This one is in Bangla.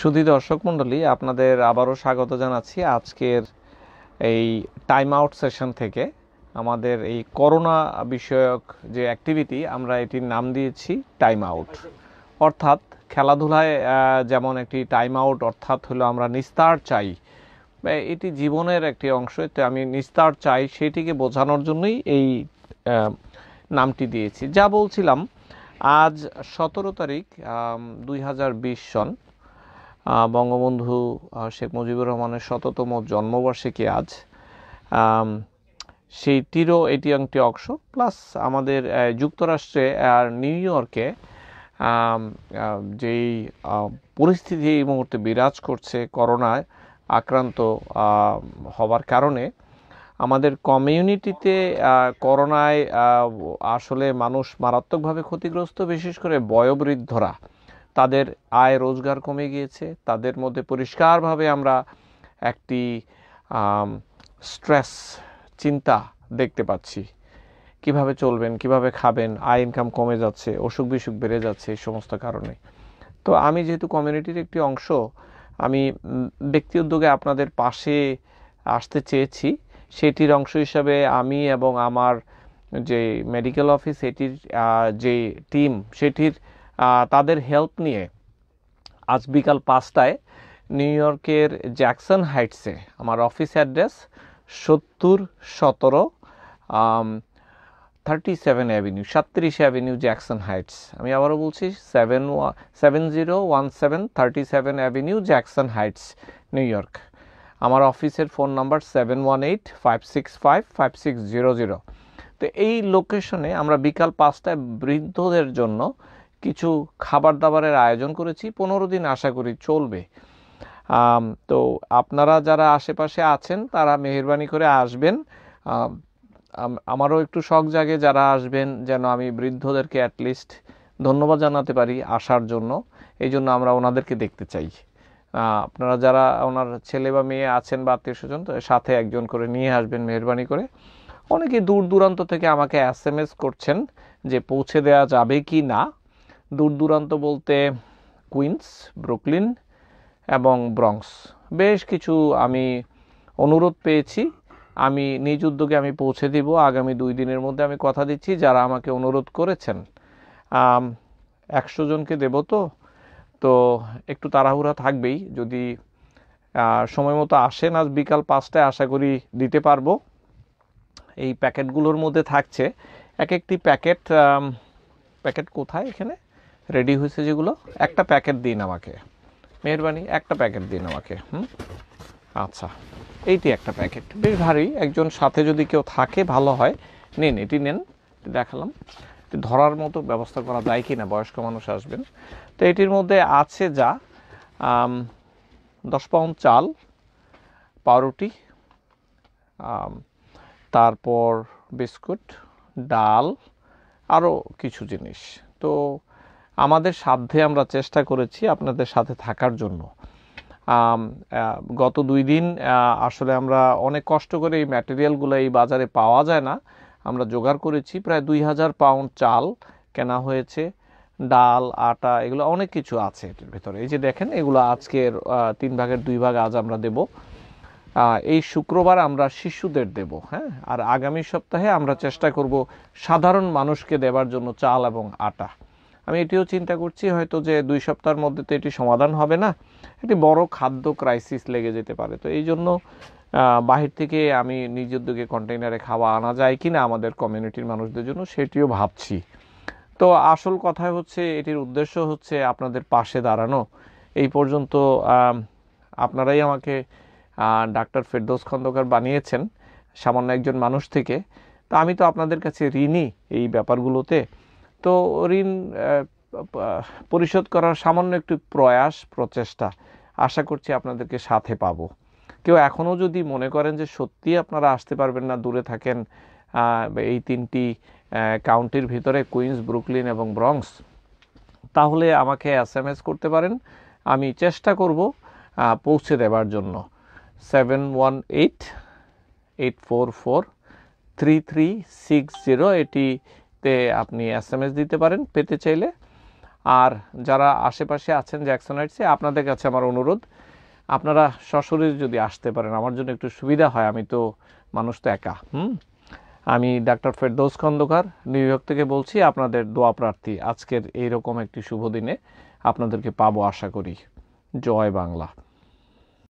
সুধী দর্শক মণ্ডলী আপনাদের আবারও স্বাগত জানাচ্ছি আজকের এই টাইম আউট সেশন থেকে আমাদের এই করোনা বিষয়ক যে অ্যাক্টিভিটি আমরা এটির নাম দিয়েছি টাইম আউট অর্থাৎ খেলাধুলায় যেমন একটি টাইম আউট অর্থাৎ হলো আমরা নিস্তার চাই এটি জীবনের একটি অংশ এতে আমি নিস্তার চাই সেটিকে বোঝানোর জন্যই এই নামটি দিয়েছি যা বলছিলাম আজ সতেরো তারিখ দুই সন বঙ্গবন্ধু শেখ মুজিবুর রহমানের শততম জন্মবার্ষিকী আজ সেইটিরও এটি একটি অংশ প্লাস আমাদের যুক্তরাষ্ট্রে আর নিউ ইয়র্কে যেই পরিস্থিতি এই মুহূর্তে বিরাজ করছে করোনায় আক্রান্ত হবার কারণে আমাদের কমিউনিটিতে করোনায় আসলে মানুষ মারাত্মকভাবে ক্ষতিগ্রস্ত বিশেষ করে বয়োবৃদ্ধরা তাদের আয় রোজগার কমে গিয়েছে তাদের মধ্যে পরিষ্কারভাবে আমরা একটি স্ট্রেস চিন্তা দেখতে পাচ্ছি কিভাবে চলবেন কিভাবে খাবেন আয় ইনকাম কমে যাচ্ছে অসুখ বিসুখ বেড়ে যাচ্ছে এই সমস্ত কারণে তো আমি যেহেতু কমিউনিটির একটি অংশ আমি ব্যক্তি উদ্যোগে আপনাদের পাশে আসতে চেয়েছি সেটির অংশ হিসাবে আমি এবং আমার যে মেডিকেল অফিস এটির যে টিম সেটির তাদের হেল্প নিয়ে আজ বিকাল পাঁচটায় নিউ ইয়র্কের জ্যাকসন হাইটসে আমার অফিস অ্যাড্রেস সত্তর সতেরো থার্টি সেভেন অ্যাভিনিউ সাতত্রিশ অ্যাভিনিউ জ্যাকসন হাইটস আমি আবারও বলছি seven seven zero one seven thirty seven avenue Jackson Heights New York আমার অফিসের phone number seven one eight five six five five six zero zero তো এই লোকেশনে আমরা বিকাল পাঁচটায় বৃদ্ধদের জন্য কিছু খাবার দাবারের আয়োজন করেছি পনেরো দিন আশা করি চলবে তো আপনারা যারা আশেপাশে আছেন তারা মেহরবানি করে আসবেন আমারও একটু শখ জাগে যারা আসবেন যেন আমি বৃদ্ধদেরকে অ্যাটলিস্ট ধন্যবাদ জানাতে পারি আসার জন্য এই জন্য আমরা ওনাদেরকে দেখতে চাই আপনারা যারা ওনার ছেলে বা মেয়ে আছেন বা আত্মীয় স্বজন সাথে একজন করে নিয়ে আসবেন মেহরবানি করে অনেকে দূর দূরান্ত থেকে আমাকে এস করছেন যে পৌঁছে দেওয়া যাবে কি না দূর দূরান্ত বলতে কুইন্স ব্রুকলিন এবং ব্রংস বেশ কিছু আমি অনুরোধ পেয়েছি আমি নিজ উদ্যোগে আমি পৌঁছে দিব আগামী দুই দিনের মধ্যে আমি কথা দিচ্ছি যারা আমাকে অনুরোধ করেছেন একশো জনকে দেব তো তো একটু তাড়াহুড়া থাকবেই যদি সময় মতো আসেন আজ বিকাল পাঁচটায় আশা করি দিতে পারবো এই প্যাকেটগুলোর মধ্যে থাকছে এক একটি প্যাকেট প্যাকেট কোথায় এখানে রেডি হয়েছে যেগুলো একটা প্যাকেট দিন আমাকে মেহরবানি একটা প্যাকেট দিন আমাকে হুম আচ্ছা এইটি একটা প্যাকেট বেশ ভারী একজন সাথে যদি কেউ থাকে ভালো হয় নিন এটি নেন দেখালাম ধরার মতো ব্যবস্থা করা যায় কি না বয়স্ক মানুষ আসবেন তো এটির মধ্যে আছে যা দশ পাউন্ড চাল পাউরুটি তারপর বিস্কুট ডাল আরও কিছু জিনিস তো আমাদের সাধ্যে আমরা চেষ্টা করেছি আপনাদের সাথে থাকার জন্য গত দুই দিন আসলে আমরা অনেক কষ্ট করে এই ম্যাটেরিয়ালগুলো এই বাজারে পাওয়া যায় না আমরা জোগাড় করেছি প্রায় দুই হাজার পাউন্ড চাল কেনা হয়েছে ডাল আটা এগুলো অনেক কিছু আছে এটার ভেতরে এই যে দেখেন এগুলো আজকের তিন ভাগের দুই ভাগ আজ আমরা দেব এই শুক্রবার আমরা শিশুদের দেব হ্যাঁ আর আগামী সপ্তাহে আমরা চেষ্টা করব সাধারণ মানুষকে দেবার জন্য চাল এবং আটা আমি এটিও চিন্তা করছি হয়তো যে দুই সপ্তাহের মধ্যে তো এটি সমাধান হবে না একটি বড় খাদ্য ক্রাইসিস লেগে যেতে পারে তো এই জন্য বাহির থেকে আমি নিজ উদ্যোগে কন্টেইনারে খাওয়া আনা যায় কি না আমাদের কমিউনিটির মানুষদের জন্য সেটিও ভাবছি তো আসল কথা হচ্ছে এটির উদ্দেশ্য হচ্ছে আপনাদের পাশে দাঁড়ানো এই পর্যন্ত আপনারাই আমাকে ডাক্তার ফেরদোস খন্দকার বানিয়েছেন সামান্য একজন মানুষ থেকে তা আমি তো আপনাদের কাছে ঋণী এই ব্যাপারগুলোতে তো ঋণ পরিশোধ করার সামান্য একটু প্রয়াস প্রচেষ্টা আশা করছি আপনাদেরকে সাথে পাব কেউ এখনও যদি মনে করেন যে সত্যি আপনারা আসতে পারবেন না দূরে থাকেন এই তিনটি কাউন্টির ভিতরে কুইন্স ব্রুকলিন এবং ব্রংস তাহলে আমাকে এস এম এস করতে পারেন আমি চেষ্টা করব পৌঁছে দেওয়ার জন্য seven one eight eight four four three three six zero এটি তে আপনি এস এম এস দিতে পারেন পেতে চাইলে আর যারা আশেপাশে আছেন জ্যাকসোনাইটসে আপনাদের কাছে আমার অনুরোধ আপনারা সশরীরে যদি আসতে পারেন আমার জন্য একটু সুবিধা হয় আমি তো মানুষ তো একা হুম আমি doctor Ferdous Khandakar New York থেকে বলছি আপনাদের দোয়া প্রার্থী আজকের এইরকম একটি শুভ দিনে আপনাদেরকে পাবো আশা করি জয় বাংলা